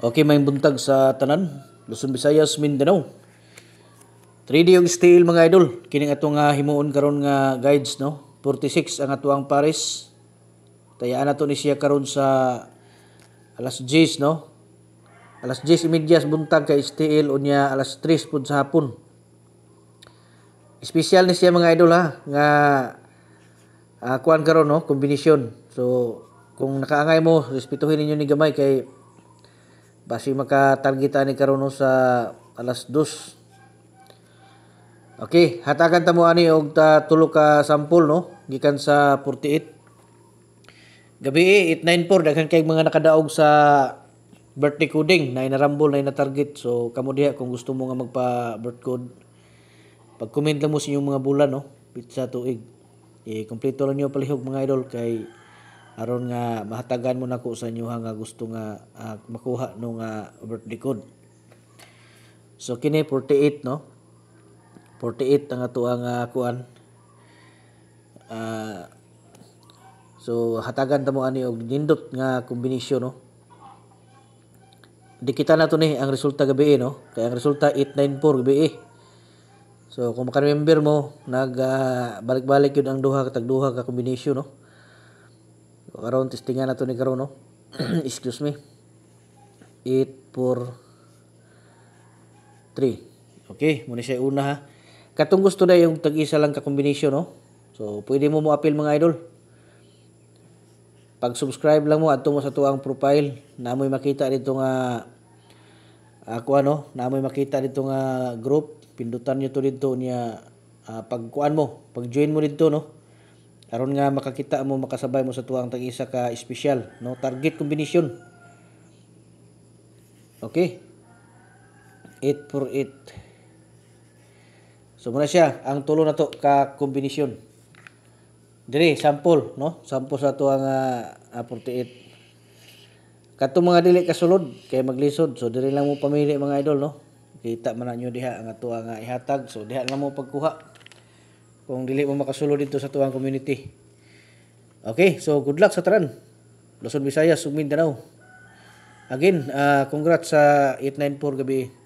Okay, may buntag sa tanan. Luzon, Visayas, Mindanao. 3D yung steel mga idol. Kining atong nga ah, himuon karon nga guides no. 46 ang atuang Paris. Tayaan nato ni siya karon sa alas 10 no. Alas 10 imidya buntag kay steel unya alas 3 pud sa hapon. Espesyal ni siya mga idol ha nga uh, kuan karon no kombinasyon. So kung nakaangay mo respetuhin ninyo ni gamay kay Basi makatargeta ni Karuno sa alas dos. Okay, hatagan ta ani og ta tulo ka sampol no gikan sa 48. Gabi 894 daghan kay mga nakadaog sa birthday coding na inarambol na ina-target. So kamo diha kung gusto mo nga magpa birth code pag-comment lang mo sa inyong mga bulan no, pizza tuig. I-kompleto lang niyo palihog mga idol kay aron nga mahatagan mo nako sa inyo nga gusto nga uh, makuha no nga uh, birthday code so kini 48 no 48 ang ato ang uh, kuan uh, so hatagan ta mo ani og nindot nga kombinasyon no di kita na to ni ang resulta gabi no kay ang resulta 894 gabi eh. so kung maka-remember mo nag uh, balik-balik yun ang duha ka duha ka kombinasyon no karon testingan nato ni karon no excuse me 8 4 3 okay muna siya una ha katong gusto na yung tag-isa lang ka combination no so pwede mo mo appeal mga idol pag subscribe lang mo adto mo sa tuang profile namoy makita dito nga ah, ako ano namoy makita dito nga group pindutan niyo to dito niya uh, pagkuan mo pag join mo dito no aron nga makakita mo makasabay mo sa tuwang tag isa ka special no target combination okay 848 so muna siya ang tulo na to ka combination dire sample no sample sa tuwang uh, 48 kato mga dili kasulod kay maglisod so dire lang mo pamili mga idol no kita man nyo diha ang tuwang nga ah, ihatag so diha lang mo pagkuha kung dili mo makasulod dito sa tuwang community. Okay, so good luck sa taran. Luzon, Visayas, ug Mindanao. Again, uh, congrats sa 894 gabi.